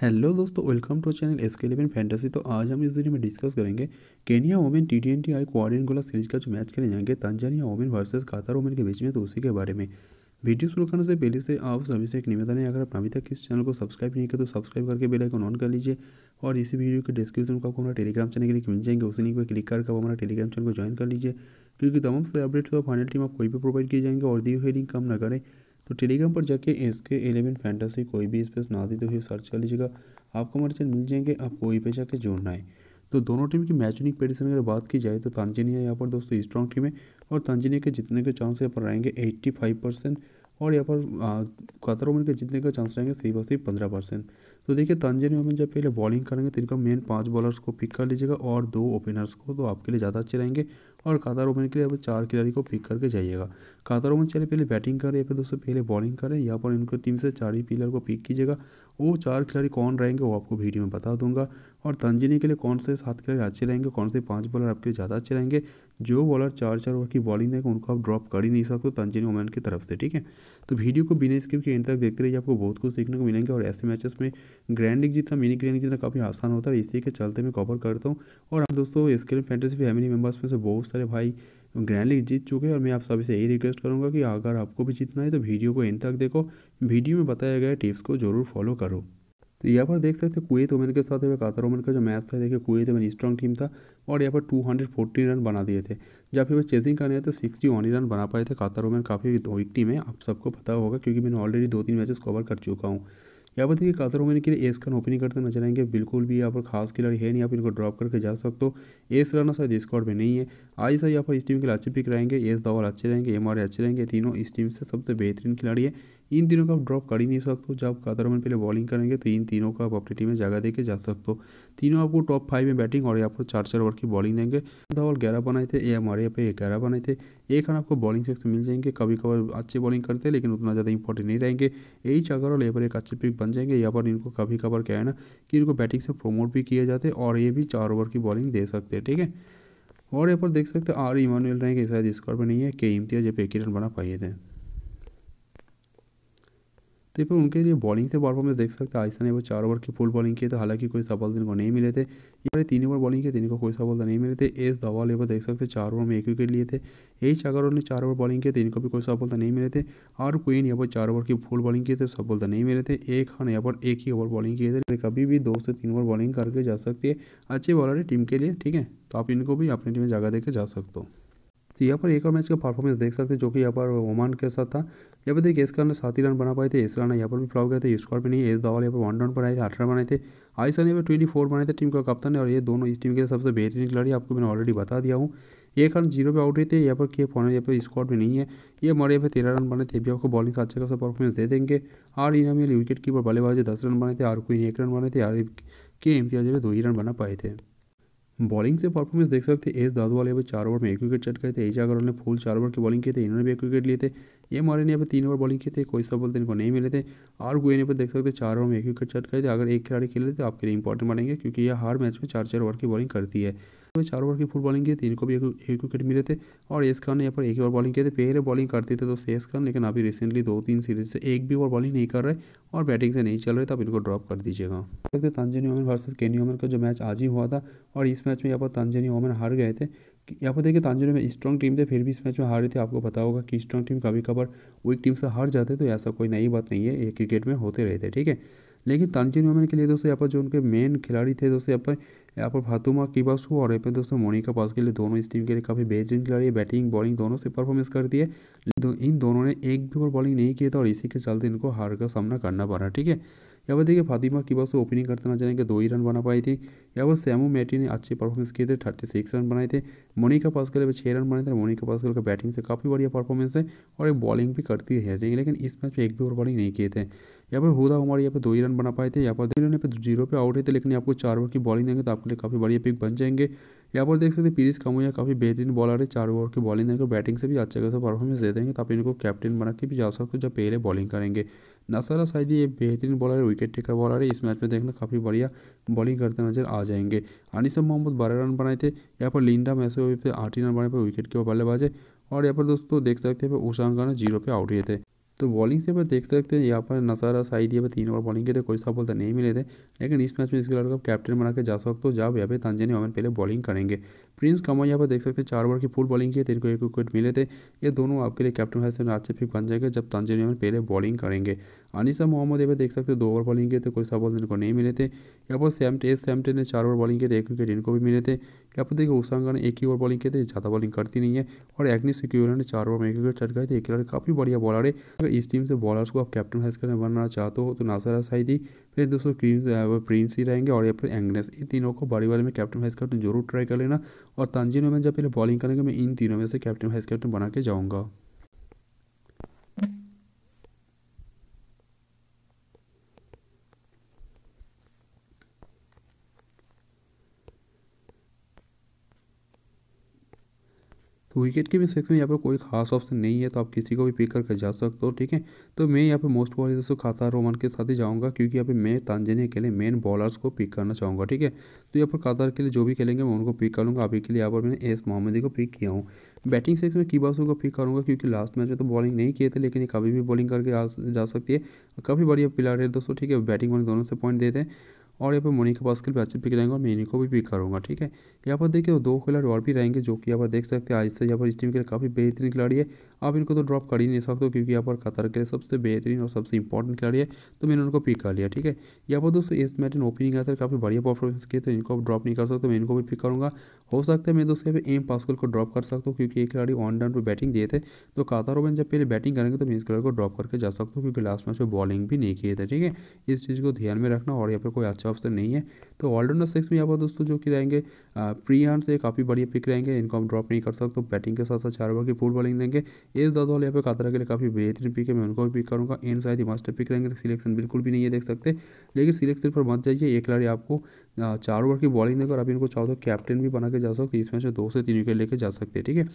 hello दोस्तों welcome to channel S K eleven fantasy तो आज हम इस वीडियो में डिस्कस करेंगे Kenya women T twenty I series का जो मैच खेले जाएंगे Tanzania women versus Qatar women के बीच में तो उसी के बारे में वीडियो शुरू करने से पहले से आप सभी से एक निवेदन है अगर आप अभी तक इस चैनल को सब्सक्राइब नहीं किया तो सब्सक्राइब करके बेल आइकन ऑन कर लीजिए और इसी वीडियो के डिस्क्रिप्शन में आपको हमारा टेलीग्राम चैनल के लिंक मिल जाएंगे उसी लिंक पर क्लिक करके आप हमारा टेलीग्राम चैनल को ज्वाइन कर लीजिए क्योंकि तमाम सारे अपडेट्स और फाइनल टीम आप कोई भी प्रोवाइड किए जाएंगे और दी हुई लिंक कम ना करें तो टेलीग्राम पर जाके इसके एलेवन फैंटासी कोई भी स्पेस ना दी तो सर्च कर लीजिएगा आपको हमारे चैनल मिल जाएंगे आपको वहीं पर जाके जोड़ना है तो दोनों टीम की मैच यूनिक पेडिशन अगर बात की जाए तो तांजानिया यहाँ पर दोस्तों स्ट्रॉन्ग टीम है और तांजानिया के जितने के चांस यहाँ पर रहेंगे एट्टी फाइव परसेंट और यहाँ पर कतर ओमन के जितने का चांस रहेंगे सिर्फ और सिर्फ पंद्रह परसेंट तो देखिए तंजनी ओमन जब पहले बॉलिंग करेंगे तो इनका मेन पाँच बॉलर्स को पिक कर लीजिएगा और दो ओपनर्स को तो आपके लिए ज़्यादा अच्छे रहेंगे और कातार ओपन के लिए अब चार खिलाड़ी को पिक करके जाइएगा कातार ओपन चले पहले बैटिंग करें या फिर दोस्तों पहले बॉलिंग करें यहाँ पर इनको टीम से चार ही प्लेयर को पिक कीजिएगा वो चार खिलाड़ी कौन रहेंगे वो आपको वीडियो में बता दूंगा और तंजीने के लिए कौन से सात खिलाड़ी अच्छे रहेंगे कौन से पाँच बॉलर आपके लिए ज़्यादा अच्छे रहेंगे जो बॉलर चार चार ओवर की बॉलिंग देंगे उनको आप ड्रॉप कर ही नहीं सकते तंजीनी ओमैन की तरफ से ठीक है तो वीडियो को बिना स्किप के एंड तक देखते रहिए आपको बहुत कुछ सीखने को मिलेंगे और ऐसे मैचेस में ग्रैंड लीग जितना मिनी ग्रैंड जितना काफ़ी आसान होता है इसी के चलते मैं कवर करता हूँ और आप दोस्तों स्किल फैंटेसी फैमिली मेम्बर्स में से बहुत सारे भाई ग्रैंड लीग जीत चुके हैं और मैं आप सभी से यही रिक्वेस्ट करूँगा कि अगर आपको भी जीतना है तो वीडियो को एंड तक देखो वीडियो में बताया गया टिप्स को जरूर फॉलो करो तो यहाँ पर देख सकते हैं कुवैत ओमन के साथ कातर ओमन का जो मैच था देखिए कुवैत ओमन स्ट्रॉन्ग टीम था और यहाँ पर टू हंड्रेड फोर्टी रन बना दिए थे जब फिर चेसिंग करने तो सिक्सटी वन रन बना पाए थे कातर ओमन काफ़ी विक टीम है आप सबको पता होगा क्योंकि मैंने ऑलरेडी दो तीन मैचेस कवर कर चुका हूँ यहाँ पर देखिए कातर होने के लिए एस का ओपनिंग करते नजर आएंगे बिल्कुल भी यहाँ पर खास खिलाड़ी है नहीं आप इनको ड्रॉप करके जा सकते हो एस लाना शायद स्कॉट में नहीं है आज सर यहाँ पर इस टीम के लिए अच्छे पिक रहेंगे एस दावल अच्छे रहेंगे एम अच्छे रहेंगे तीनों इस टीम से सबसे बेहतरीन खिलाड़ी है इन तीनों का आप ड्रॉप कर ही नहीं सकते हो जब कादरमन पहले बॉलिंग करेंगे तो इन तीनों का आप अपनी टीम में जगह देकर जा सकते हो तीनों आपको टॉप फाइव में बैटिंग और यहाँ पर चार चार ओवर की बॉलिंग देंगे धवल ग्यारह बनाए थे ये हमारे यहाँ पर ग्यारह बनाए थे ये खान आपको बॉलिंग से मिल जाएंगे कभी कभार अच्छी बॉलिंग करते हैं लेकिन उतना ज़्यादा इंपॉर्टेंट नहीं रहेंगे यही चागर और लेबर एक अच्छे पिक बन जाएंगे यहाँ पर इनको कभी कभार क्या है ना कि इनको बैटिंग से प्रमोट भी किया जाते और ये भी चार ओवर की बॉलिंग दे सकते हैं ठीक है और यहाँ पर देख सकते हैं आर इमानुएल रहेंगे शायद स्कोर पर नहीं है के इम्तियाज एक ही रन बना पाए थे तो फिर उनके लिए बॉलिंग से परफॉर्मेंस देख सकते हैं आइसा ने वो चार ओवर की फुल बॉलिंग की तो हालांकि कोई सफल दिन को नहीं मिले थे ये तीन ओवर बॉलिंग किए तीन को कोई सफलता नहीं मिले थे एस धवाल एवं देख सकते चार ओवर में एक विकेट लिए थे एच अगर ने चार ओवर बॉलिंग किए तीन को भी कोई सफलता नहीं मिले थे और क्वीन यहाँ पर चार ओवर की फुल बॉलिंग की थे सफलता नहीं मिले थे एक खान यहाँ पर एक ही ओवर बॉलिंग किए थे कभी भी दो से तीन ओवर बॉलिंग करके जा सकती है अच्छे बॉलर है टीम के लिए ठीक है तो आप इनको भी अपनी टीम में जगह देकर जा सकते हो तो यहाँ पर एक और मैच का परफॉर्मेंस देख सकते हैं जो कि यहाँ पर ओमान के साथ था यहाँ पर देखिए इसका सात ही रन बना पाए थे इस रन यहाँ पर भी फ्लॉप गए थे स्कॉर भी नहीं एस दावल यहाँ पर वन रन बनाए थे आठ रन बनाए थे आई ने यहाँ पर ट्वेंटी फोर बनाए थे टीम का कप्तान और ये दोनों इस टीम के सबसे बेहतरीन खिलाड़ी आपको मैंने ऑलरेडी बता दिया हूँ ये कारण जीरो पे आउट हुए थे यहाँ पर के फॉर यहाँ पर स्क्वाड भी नहीं है ये हमारे यहाँ पर तेरह रन बने थे भी आपको बॉलिंग से अच्छा खासा परफॉर्मेंस दे देंगे आर इनाम विकेट कीपर बल्लेबाजी दस रन बने थे आर कोई एक रन बने थे आर के इम्तियाज दो ही रन बना पाए थे बॉलिंग से परफॉर्मेंस देख सकते हैं एस दादू वाले यहाँ पर चार ओवर में एक विकेट चट गए थे एजा अगर ने फुल चार ओवर की बॉलिंग की थे इन्होंने भी एक विकेट लिए थे ये मारे ने यहाँ पर तीन ओवर बॉलिंग की थी कोई सब बोलते इनको नहीं मिले थे और गुए ने पर देख सकते चार ओवर में एक विकेट चट गए थे अगर एक खिलाड़ी खेले थे तो आपके लिए इंपॉर्टेंट बनेंगे क्योंकि यह हर मैच में चार चार ओवर की बॉलिंग करती है में चार ओवर की फुल बॉलिंग की तीन को भी एक एक विकेट मिले थे और एस खान ने यहाँ पर एक ओवर बॉलिंग किए थे पहले बॉलिंग करते थे दोस्तों एस खान लेकिन अभी रिसेंटली दो तीन सीरीज से एक भी ओवर बॉलिंग नहीं कर रहे और बैटिंग से नहीं चल रहे तो आप इनको ड्रॉप कर दीजिएगा देखते तंजनी ओमन वर्सेज केनी ओमन का जो मैच आज ही हुआ था और इस मैच में यहाँ पर तंजनी ओमन हार गए थे यहाँ पर देखिए तंजनी में स्ट्रॉन्ग टीम थे फिर भी इस मैच में हारे थे आपको पता होगा कि स्ट्रॉन्ग टीम कभी कभार वीक टीम से हार जाते तो ऐसा कोई नई बात नहीं है ये क्रिकेट में होते रहते ठीक है लेकिन तानजीन मोमिन के लिए दोस्तों यहाँ पर जो उनके मेन खिलाड़ी थे दोस्तों यहाँ पर यहाँ पर फातुमा किबासू और यहाँ पर दोस्तों मोनिका पास के लिए दोनों इस टीम के लिए काफ़ी बेहतरीन खिलाड़ी है बैटिंग बॉलिंग दोनों से परफॉर्मेंस करती है इन दोनों ने एक भी ओवर बॉलिंग नहीं किया था और इसी के चलते इनको हार का सामना करना पड़ा ठीक है या वह देखिए फातिमा की बस ओपनिंग करते नजर आएंगे दो ही रन बना पाई थी या वह सैमू मैटी ने अच्छे परफॉर्मेंस किए थे थर्टी सिक्स रन बनाए थे मोनिका पास्कल वह छः रन बनाए थे मोनिका पास का बैटिंग से काफ़ी बढ़िया परफॉर्मेंस है और एक बॉलिंग भी करती है लेकिन इस मैच में एक भी ओवर बॉलिंग नहीं किए थे यहाँ पर हुदा हमारे यहाँ पर दो ही रन बना पाए थे यहाँ पर रन पर जीरो पे आउट है थे लेकिन आपको चार ओवर की बॉलिंग देंगे तो आपके लिए काफ़ी बढ़िया पिक बन जाएंगे यहाँ पर देख सकते हैं पीरिस कमोया काफ़ी बेहतरीन बॉलर है चार ओवर की बॉलिंग देंगे बैटिंग से भी अच्छा खासा परफॉर्मेंस दे देंगे तो आप इनको कैप्टन बना के भी जा सकते हो जब पहले बॉलिंग करेंगे नसर शायद ये बेहतरीन बॉलर है विकेट टेकर बॉलर है इस मैच में देखना काफ़ी बढ़िया बॉलिंग करते नजर आ जाएंगे अनिसम मोहम्मद बारह रन बनाए थे यहाँ पर लिंडा मैसे आठ ही रन बनाए पर विकेट के बल्लेबाज है और यहाँ पर दोस्तों देख सकते हैं उषांका जीरो पे आउट हुए थे तो बॉलिंग से देख सकते हैं यहाँ पर नसारा शाहिद यहाँ तीन ओवर बॉलिंग के थे कोई सा तो नहीं मिले थे लेकिन इस मैच में इसके अलावा कैप्टन बना के जा सकते हो जब यहाँ पे तंजनी ओमन पहले बॉलिंग करेंगे प्रिंस कमर यहाँ पर देख सकते हैं चार ओवर की फुल बॉलिंग की तीन को एक विकेट मिले थे ये दोनों आपके लिए कैप्टन है में अच्छे पिक बन जाएंगे जब तंजनी ओमन पहले बॉलिंग करेंगे अनिसा मोहम्मद यहाँ पर देख सकते हैं दो ओवर बॉलिंग के थे कोई सा इनको नहीं मिले थे यहाँ पर सैम एस सैमटे ने चार ओवर बॉलिंग किए थे एक विकेट इनको भी मिले थे यहाँ पर देखिए उषांगा ने एक ही ओवर बॉलिंग किए थे ज़्यादा बॉलिंग करती नहीं है और एग्नि सिक्योर ने चार ओवर में एक विकेट गए थे एक खिलाड़ी काफ़ी बढ़िया बॉलर है इस टीम से बॉलर्स को आप कैप्टन हाइस करने बनाना चाहते हो तो नासर असाइदी फिर दोस्तों क्रीम प्रिंस ही रहेंगे और या फिर एंगनेस इन तीनों को बड़ी वाले में कैप्टन हाइस कैप्टन जरूर ट्राई कर लेना और तंजीन में जब पहले बॉलिंग करेंगे मैं इन तीनों में से कैप्टन हाइस कैप्टन बना के जाऊँगा विकेट कीपिंग सेक्शन में यहाँ पर कोई खास ऑप्शन नहीं है तो आप किसी को भी पिक करके जा सकते हो ठीक है तो मैं यहाँ पे मोस्ट बॉल दोस्तों कातार रोमन के साथ ही जाऊँगा क्योंकि यहाँ पे मैं तांजनिया के लिए मेन बॉलर्स को पिक करना चाहूँगा ठीक है तो यहाँ पर कातार के लिए जो भी खेलेंगे मैं उनको पिक करूँगा अभी के लिए यहाँ पर मैंने एस मोहम्मदी को पिक किया हूँ बैटिंग सेक्शन में कीबासों को पिक करूँगा क्योंकि लास्ट मैच में तो बॉलिंग नहीं किए थे लेकिन कभी भी बॉलिंग करके जा सकती है काफ़ी बढ़िया प्लेयर है दोस्तों ठीक है बैटिंग वाले दोनों से पॉइंट देते हैं और यहाँ पर मोनिका पास्किल भी अच्छे पिक रहेंगे और मैं को भी पिक करूँगा ठीक है यहाँ पर देखिए दो खिलाड़ी और भी रहेंगे जो कि यहाँ पर देख सकते हैं आज से यहाँ पर इस टीम के लिए काफ़ी बेहतरीन खिलाड़ी है आप इनको तो ड्रॉप कर ही नहीं सकते क्योंकि यहाँ पर कतर के लिए सबसे बेहतरीन और सबसे इंपॉर्टेंट खिलाड़ी है तो मैंने उनको पिक कर लिया ठीक है यहाँ पर दोस्तों इस मैच में ओपनिंग आया था काफ़ी बढ़िया परफॉर्मेंस किए तो इनको ड्रॉप नहीं कर सकते मैं इनको भी पिक करूँगा हो सकता है मैं दोस्तों यहाँ एम पास्कल को ड्रॉप कर सकता हूँ क्योंकि एक खिलाड़ी ऑन डाउन पर बैटिंग दिए थे तो कातर ओबन जब पहले बैटिंग करेंगे तो मैं इस खिलाड़ी को ड्रॉप करके जा सकता हूँ क्योंकि लास्ट मैच में बॉलिंग भी नहीं किए थे ठीक है इस चीज़ को ध्यान में रखना और यहाँ पर कोई अच्छा अच्छा ऑप्शन तो नहीं है तो ऑलराउंडर सिक्स में यहाँ पर दोस्तों जो कि रहेंगे हंड से काफ़ी बढ़िया पिक रहेंगे इनको हम ड्रॉप नहीं कर सकते तो बैटिंग के साथ साथ चार ओवर की पूर्व बॉलिंग देंगे एस वाले यहाँ पर कातरा के लिए काफ़ी बेहतरीन पिक है मैं उनको भी पिक करूँगा एन शायद ही मास्टर पिक रहेंगे सिलेक्शन बिल्कुल भी नहीं है देख सकते लेकिन सिलेक्शन पर मत जाइए एक खिलाड़ी आपको चार ओवर की बॉलिंग देगा और इनको चाहो तो कैप्टन भी बना के जा सकते इस मैच में दो से तीन विकेट लेके जा सकते हैं ठीक है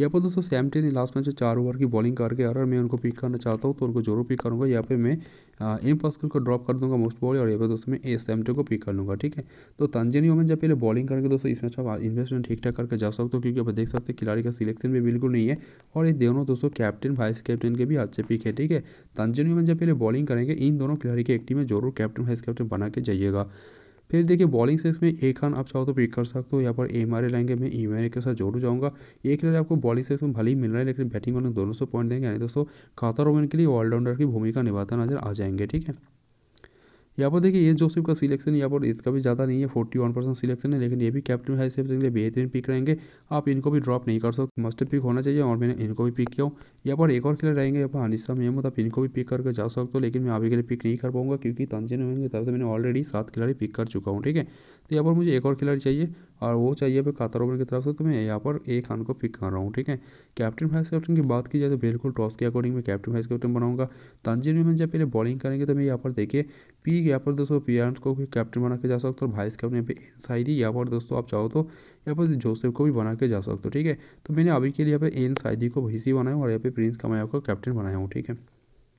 यहाँ पर दोस्तों सैमटन ने लास्ट मैच में चार ओवर की बॉलिंग करके आ रहा मैं उनको पिक करना चाहता हूँ तो उनको जरूर पिक करूँगा यहाँ पे मैं एम पास्कल को ड्रॉप कर दूंगा मोस्ट बॉल और यहाँ पर दोस्तों मैं ए सैमटे को पिक कर लूँगा ठीक है तो तंजनी ओमन जब पहले बॉलिंग करके दोस्तों इस मैच में इन्वेस्टमेंट ठीक ठाक करके जा सकते हो क्योंकि आप देख सकते हैं खिलाड़ी का सिलेक्शन भी बिल्कुल नहीं है और ये दोनों दोस्तों कैप्टन वाइस कैप्टन के भी अच्छे पिक है ठीक है तंजनी ओमन जब पहले बॉलिंग करेंगे इन दोनों खिलाड़ी की एक टीम में जरूर कैप्टन वाइस कैप्टन बना के जाइएगा फिर देखिए बॉलिंग सेक्स में एक खान आप चाहो तो पिक कर सकते हो यहाँ पर ए लाएंगे मैं ई e के साथ जोड़ जाऊँगा एक खिलाड़ी आपको बॉलिंग सेक्स में भले ही मिल रहा है लेकिन बैटिंग वाले दोनों सौ पॉइंट देंगे यानी दोस्तों कातर ओमन के लिए ऑलराउंडर की भूमिका निभाता नजर आ जाएंगे ठीक है यहाँ पर देखिए ये जोसेफ का सिलेक्शन यहाँ पर इसका भी ज़्यादा नहीं है फोर्टी वन परसेंट सिलेक्शन है लेकिन ये भी कैप्टन है सेफ के लिए बेहतरीन पिक रहेंगे आप इनको भी ड्रॉप नहीं कर सकते मस्ट पिक होना चाहिए और मैंने इनको भी पिक किया हूँ यहाँ पर एक और खिलाड़ी रहेंगे यहाँ पर अनिसा मेहमद आप इनको भी पिक करके जा सकते हो लेकिन मैं अभी के लिए पिक नहीं कर पाऊंगा क्योंकि तंजे नहीं होंगे तब से मैंने ऑलरेडी सात खिलाड़ी पिक कर चुका हूँ ठीक है तो यहाँ पर मुझे एक और खिलाड़ी चाहिए और वो चाहिए कातर ओवर की तरफ से तो मैं यहाँ पर ए खान को पिक कर रहा हूँ ठीक है कैप्टन वाइस कैप्टन की बात की जाए तो बिल्कुल टॉस के अकॉर्डिंग मैं कैप्टन वाइस कैप्टन बनाऊंगा तंजीर में जब पहले बॉलिंग करेंगे तो मैं यहाँ पर देखिए पी यहाँ पर दोस्तों पियर्स को भी कैप्टन बना के जा सकते हो और वाइस कैप्टन पे साइदी यहाँ पर दोस्तों आप चाहो तो यहाँ पर जोसेफ को भी बना के जा सकते हो ठीक है तो मैंने अभी के लिए यहाँ पर एन साइदी को भैसी बनाया और यहाँ पर प्रिंस कमाया को कैप्टन बनाया हूँ ठीक है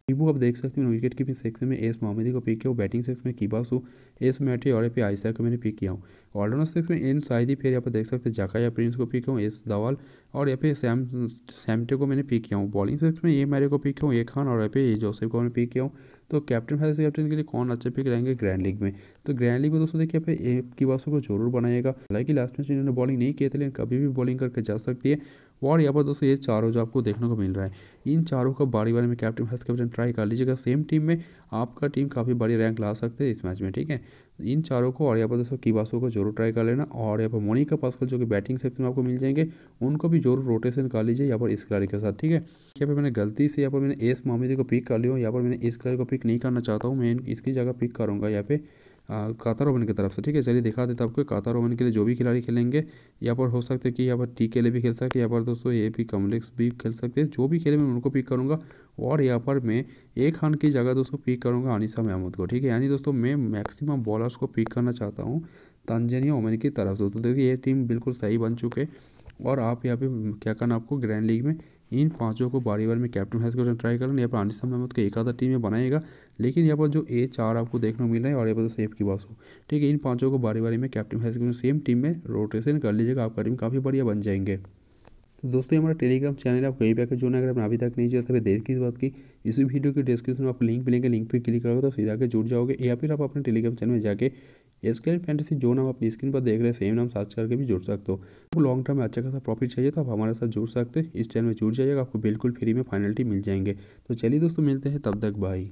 वीवो आप देख सकते हैं विकेट कीपिंग सेक्शन में एस मोहम्मदी को पिक किया हूँ बैटिंग सेक्शन में कीबासू एस मैठी और पे आयसा को मैंने पिक किया हूँ ऑलराउंडर सेक्स में एन साइदी फिर यहाँ पर देख सकते हैं जाका या प्रिंस को पिक किया हूँ एस दवाल और यहाँ पे सैम सैमटे को मैंने पिक किया हूँ बॉलिंग सेक्स में ए मैरे को पिक किया हूँ ए खान और पे ए जोसेफ को मैंने पिक किया हूँ तो कैप्टन फाइस कैप्टन के लिए कौन अच्छे पिक रहेंगे ग्रैंड लीग में तो ग्रैंड लीग में दोस्तों देखिए पे ए की बासों को जरूर बनाएगा हालांकि लास्ट मैच इन्होंने बॉलिंग नहीं किए थे लेकिन कभी भी बॉलिंग करके जा सकती है और यहाँ पर दोस्तों ये चारों जो आपको देखने को मिल रहा है इन चारों का बारी बारी में कैप्टन वाइस कैप्टन ट्राई कर लीजिएगा सेम टीम में आपका टीम काफ़ी बड़ी रैंक ला सकते हैं इस मैच में ठीक है इन चारों को और यहाँ पर दोस्तों बासों को जरूर ट्राई कर लेना और यहाँ पर मोनिका का जो कि बैटिंग सेक्शन में आपको मिल जाएंगे उनको भी जरूर रोटेशन कर लीजिए यहाँ पर इस खिलाड़ी के साथ ठीक है यहाँ पर मैंने गलती से यहाँ पर मैंने एस मामले को पिक कर लिया हूँ यहाँ पर मैंने इस खिलाड़ी को पिक नहीं करना चाहता हूँ मैं इसकी जगह पिक करूँगा यहाँ पर कातर ओमन की तरफ से ठीक है चलिए दिखा देते आपको कातर ओमन के लिए जो भी खिलाड़ी खेलेंगे यहाँ पर हो सकता है कि यहाँ पर टी के लिए भी खेल सकते हैं यहाँ पर दोस्तों ए पी कमलेक्स भी खेल सकते हैं जो भी खेले मैं उनको पिक करूँगा और यहाँ पर मैं ए खान की जगह दोस्तों पिक करूँगा अनिसा महमूद को ठीक है यानी दोस्तों मैं मैक्सिमम बॉलर्स को पिक करना चाहता हूँ तंजनिया ओमन की तरफ से दोस्तों देखिए ये टीम बिल्कुल सही बन चुके और आप यहाँ पे क्या करना आपको ग्रैंड लीग में इन पांचों को बारी बार में कैप्टन हाइस को ट्राई करना यहाँ पर आनिस अहमद को एक आधा टीम में बनाएगा लेकिन यहाँ पर जो ए चार आपको देखने को मिल रहा है और यहाँ पर तो सेफ की बात हो ठीक है इन पांचों को बारी बारी में कैप्टन हैज को सेम टीम में रोटेशन कर लीजिएगा आपका टीम काफ़ी बढ़िया बन जाएंगे तो दोस्तों हमारा टेलीग्राम चैनल आप कहीं पे जुड़ना अगर अभी तक नहीं जुड़ा है तो देर देर इस बात की इसी वीडियो के डिस्क्रिप्शन में आप लिंक मिलेंगे लिंक पर क्लिक करोगे तो सीधा के जुड़ जाओगे या फिर आप अपने टेलीग्राम चैनल में जाकर इसके लिए जो नाम अपनी स्क्रीन पर देख रहे हैं सेम नाम सर्च करके भी जुड़ सकते हो तो लॉन्ग टर्म में अच्छा खासा प्रॉफिट चाहिए तो आप हमारे साथ जुड़ सकते हैं इस चैनल में जुड़ जाइएगा आपको बिल्कुल फ्री में फाइनलिटी मिल जाएंगे तो चलिए दोस्तों मिलते हैं तब तक बाई